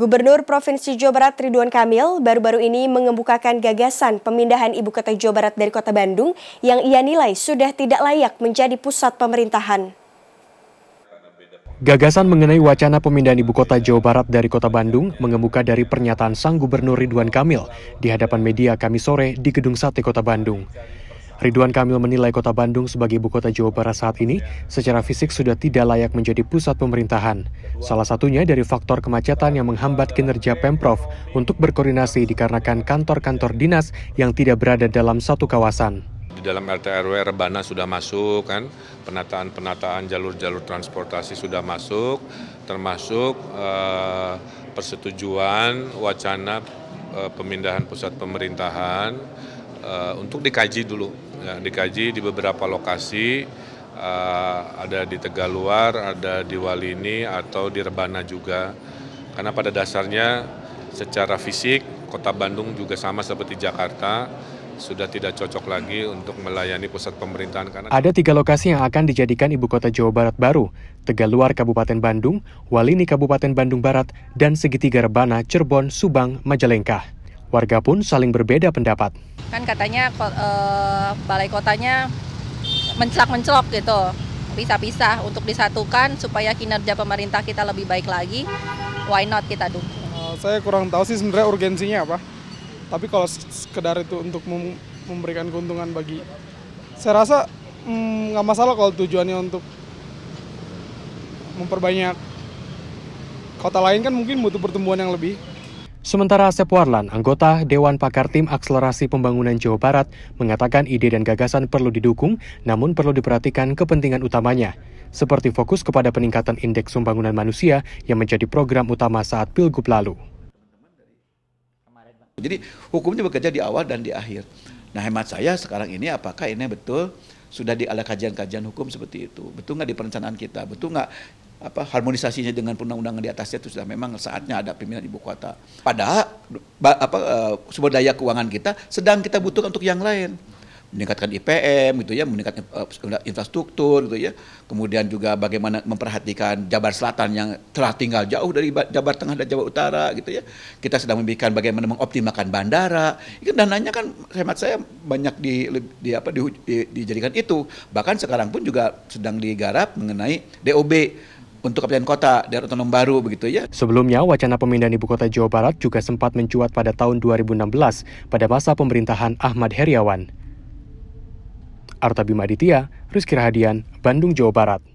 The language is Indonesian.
Gubernur Provinsi Jawa Barat Ridwan Kamil baru-baru ini mengembukakan gagasan pemindahan ibu kota Jawa Barat dari kota Bandung yang ia nilai sudah tidak layak menjadi pusat pemerintahan. Gagasan mengenai wacana pemindahan ibu kota Jawa Barat dari kota Bandung mengemuka dari pernyataan sang Gubernur Ridwan Kamil di hadapan media kami sore di Gedung Sate Kota Bandung. Ridwan Kamil menilai kota Bandung sebagai ibu kota Jawa Barat saat ini secara fisik sudah tidak layak menjadi pusat pemerintahan. Salah satunya dari faktor kemacetan yang menghambat kinerja Pemprov untuk berkoordinasi dikarenakan kantor-kantor dinas yang tidak berada dalam satu kawasan. Di dalam RTRW Rebana sudah masuk kan, penataan-penataan jalur-jalur transportasi sudah masuk, termasuk eh, persetujuan wacana eh, pemindahan pusat pemerintahan Eh, untuk dikaji dulu, ya, dikaji di beberapa lokasi, uh, ada di Tegaluar, ada di Walini atau di Rebana juga, karena pada dasarnya secara fisik kota Bandung juga sama seperti Jakarta sudah tidak cocok lagi untuk melayani pusat pemerintahan karena ada tiga lokasi yang akan dijadikan ibu kota Jawa Barat baru Tegaluar Kabupaten Bandung, Walini Kabupaten Bandung Barat, dan segitiga Rebana, Cirebon, Subang, Majalengka. Warga pun saling berbeda pendapat kan katanya e, balai kotanya mencelak-mencelok gitu pisah-pisah untuk disatukan supaya kinerja pemerintah kita lebih baik lagi why not kita dukung uh, saya kurang tahu sih sebenarnya urgensinya apa tapi kalau sekedar itu untuk mem memberikan keuntungan bagi saya rasa mm, nggak mm, masalah kalau tujuannya untuk memperbanyak kota lain kan mungkin butuh pertumbuhan yang lebih Sementara Asep Warlan, anggota Dewan Pakar Tim Akselerasi Pembangunan Jawa Barat, mengatakan ide dan gagasan perlu didukung, namun perlu diperhatikan kepentingan utamanya, seperti fokus kepada peningkatan indeks pembangunan manusia yang menjadi program utama saat Pilgub lalu. Jadi hukumnya bekerja di awal dan di akhir. Nah hemat saya sekarang ini apakah ini betul sudah di ala kajian-kajian hukum seperti itu? Betul nggak di perencanaan kita? Betul nggak apa harmonisasinya dengan perundang-undangan di atasnya itu sudah memang saatnya ada pemindahan ibu kota. Padahal apa eh, sumber daya keuangan kita sedang kita butuhkan untuk yang lain meningkatkan IPM gitu ya, meningkatkan uh, infrastruktur gitu ya. Kemudian juga bagaimana memperhatikan Jabar Selatan yang telah tinggal jauh dari Jabar Tengah dan Jabar Utara gitu ya. Kita sedang memberikan bagaimana mengoptimalkan bandara. Itu dananya kan hemat saya banyak di, di apa di, di, dijadikan itu. Bahkan sekarang pun juga sedang digarap mengenai DOB untuk kabupaten kota daerah otonom baru begitu ya. Sebelumnya wacana pemindahan ibu kota Jawa Barat juga sempat mencuat pada tahun 2016 pada masa pemerintahan Ahmad Heriawan. Artabima Aditya, Rizky Rahadian, Bandung, Jawa Barat.